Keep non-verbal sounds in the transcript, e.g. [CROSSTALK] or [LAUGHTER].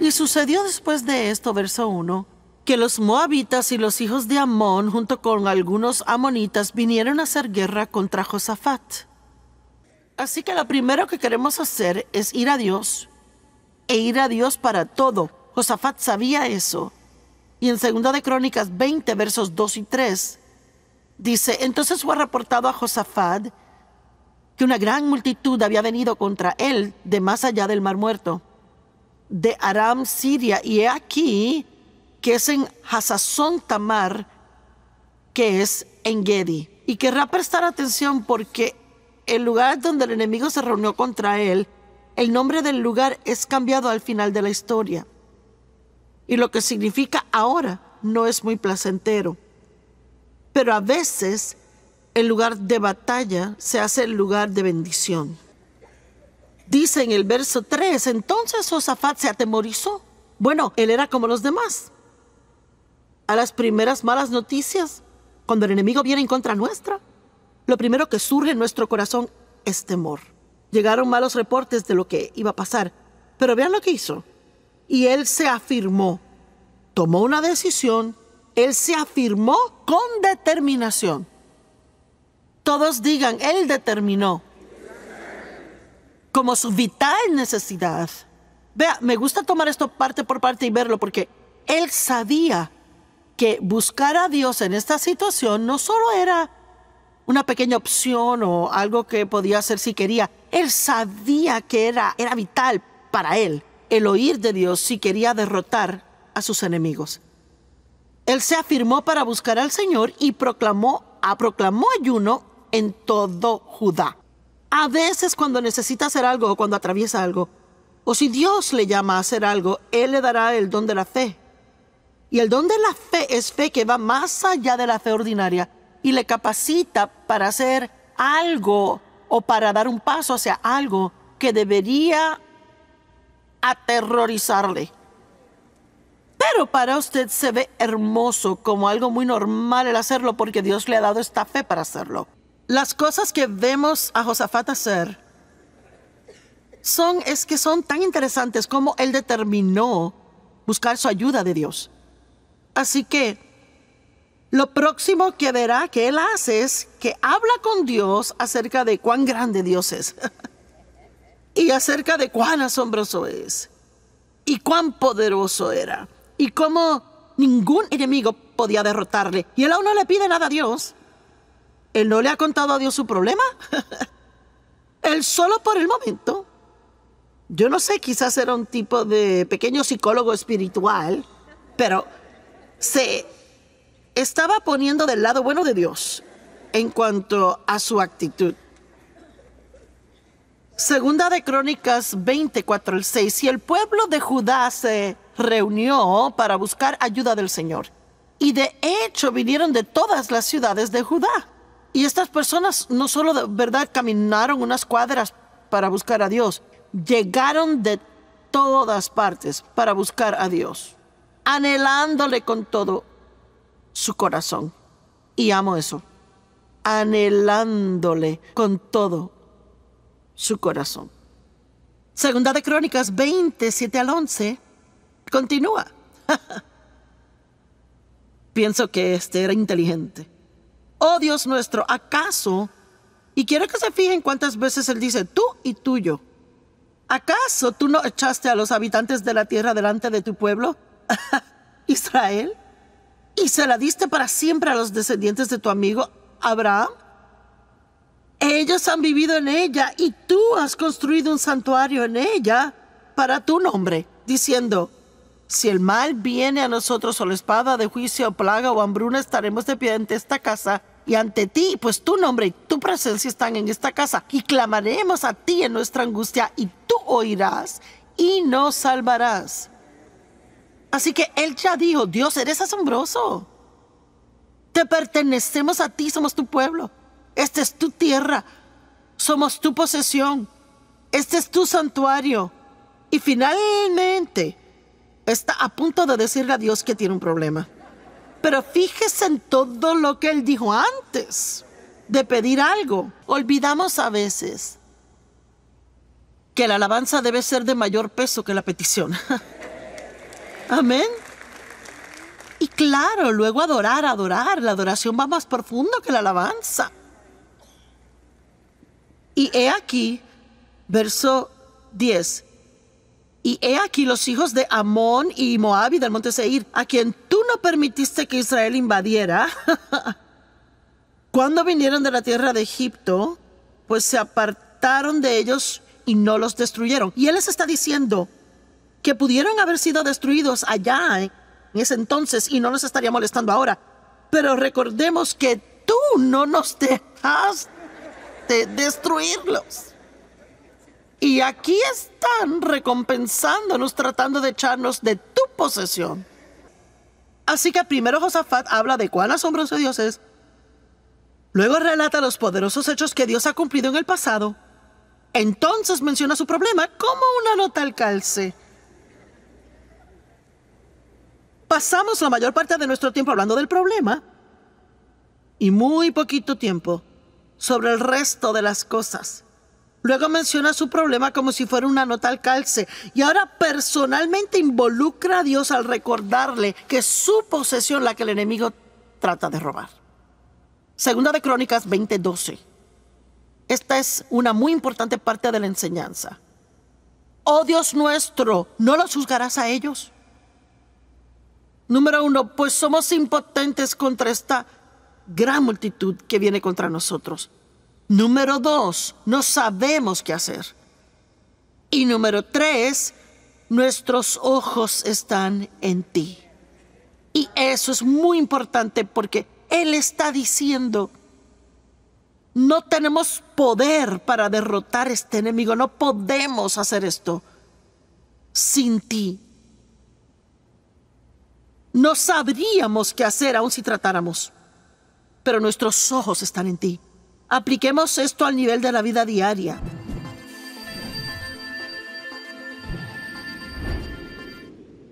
Y sucedió después de esto, verso 1, que los moabitas y los hijos de Amón, junto con algunos amonitas, vinieron a hacer guerra contra Josafat. Así que lo primero que queremos hacer es ir a Dios, e ir a Dios para todo. Josafat sabía eso. Y en 2 de Crónicas 20, versos 2 y 3, dice, entonces fue reportado a Josafat que una gran multitud había venido contra él de más allá del mar muerto de Aram, Siria, y he aquí que es en Hasazón Tamar, que es en Gedi. Y querrá prestar atención porque el lugar donde el enemigo se reunió contra él, el nombre del lugar es cambiado al final de la historia. Y lo que significa ahora no es muy placentero. Pero a veces el lugar de batalla se hace el lugar de bendición. Dice en el verso 3, entonces Josafat se atemorizó. Bueno, él era como los demás. A las primeras malas noticias, cuando el enemigo viene en contra nuestra, lo primero que surge en nuestro corazón es temor. Llegaron malos reportes de lo que iba a pasar, pero vean lo que hizo. Y él se afirmó, tomó una decisión, él se afirmó con determinación. Todos digan, él determinó como su vital necesidad. Vea, me gusta tomar esto parte por parte y verlo porque él sabía que buscar a Dios en esta situación no solo era una pequeña opción o algo que podía hacer si quería, él sabía que era, era vital para él el oír de Dios si quería derrotar a sus enemigos. Él se afirmó para buscar al Señor y proclamó, a proclamó ayuno en todo Judá. A veces cuando necesita hacer algo o cuando atraviesa algo, o si Dios le llama a hacer algo, Él le dará el don de la fe. Y el don de la fe es fe que va más allá de la fe ordinaria y le capacita para hacer algo o para dar un paso hacia algo que debería aterrorizarle. Pero para usted se ve hermoso como algo muy normal el hacerlo porque Dios le ha dado esta fe para hacerlo. Las cosas que vemos a Josafat hacer son, es que son tan interesantes como él determinó buscar su ayuda de Dios. Así que lo próximo que verá que él hace es que habla con Dios acerca de cuán grande Dios es [LAUGHS] y acerca de cuán asombroso es y cuán poderoso era y cómo ningún enemigo podía derrotarle. Y él aún no le pide nada a Dios. Él no le ha contado a Dios su problema. [LAUGHS] Él solo por el momento. Yo no sé, quizás era un tipo de pequeño psicólogo espiritual, pero se estaba poniendo del lado bueno de Dios en cuanto a su actitud. Segunda de Crónicas 24 al 6. Y el pueblo de Judá se reunió para buscar ayuda del Señor. Y de hecho vinieron de todas las ciudades de Judá. Y estas personas no solo de verdad caminaron unas cuadras para buscar a Dios, llegaron de todas partes para buscar a Dios, anhelándole con todo su corazón. Y amo eso, anhelándole con todo su corazón. Segunda de Crónicas 7 al 11 continúa. [LAUGHS] Pienso que este era inteligente oh Dios nuestro, ¿acaso? Y quiero que se fijen cuántas veces él dice tú y tuyo. ¿Acaso tú no echaste a los habitantes de la tierra delante de tu pueblo, [LAUGHS] Israel? ¿Y se la diste para siempre a los descendientes de tu amigo Abraham? Ellos han vivido en ella y tú has construido un santuario en ella para tu nombre, diciendo, si el mal viene a nosotros o la espada de juicio o plaga o hambruna, estaremos de pie ante esta casa y ante ti, pues tu nombre y tu presencia están en esta casa, y clamaremos a ti en nuestra angustia, y tú oirás y nos salvarás. Así que él ya dijo, Dios, eres asombroso. Te pertenecemos a ti, somos tu pueblo. Esta es tu tierra, somos tu posesión. Este es tu santuario. Y finalmente está a punto de decirle a Dios que tiene un problema. Pero fíjese en todo lo que él dijo antes de pedir algo. Olvidamos a veces que la alabanza debe ser de mayor peso que la petición. [LAUGHS] Amén. Y claro, luego adorar, adorar. La adoración va más profundo que la alabanza. Y he aquí, verso 10. Y he aquí los hijos de Amón y Moab y del monte Seir, a quien permitiste que Israel invadiera, cuando vinieron de la tierra de Egipto, pues se apartaron de ellos y no los destruyeron. Y Él les está diciendo que pudieron haber sido destruidos allá eh, en ese entonces y no nos estaría molestando ahora. Pero recordemos que tú no nos dejaste destruirlos. Y aquí están recompensándonos, tratando de echarnos de tu posesión. Así que primero Josafat habla de cuán asombroso Dios es, luego relata los poderosos hechos que Dios ha cumplido en el pasado, entonces menciona su problema como una nota al calce. Pasamos la mayor parte de nuestro tiempo hablando del problema y muy poquito tiempo sobre el resto de las cosas. Luego menciona su problema como si fuera una nota al calce y ahora personalmente involucra a Dios al recordarle que es su posesión la que el enemigo trata de robar. Segunda de Crónicas 20:12. Esta es una muy importante parte de la enseñanza. Oh Dios nuestro, ¿no los juzgarás a ellos? Número uno, pues somos impotentes contra esta gran multitud que viene contra nosotros. Número dos, no sabemos qué hacer. Y número tres, nuestros ojos están en ti. Y eso es muy importante porque Él está diciendo, no tenemos poder para derrotar a este enemigo, no podemos hacer esto sin ti. No sabríamos qué hacer aun si tratáramos, pero nuestros ojos están en ti. Apliquemos esto al nivel de la vida diaria.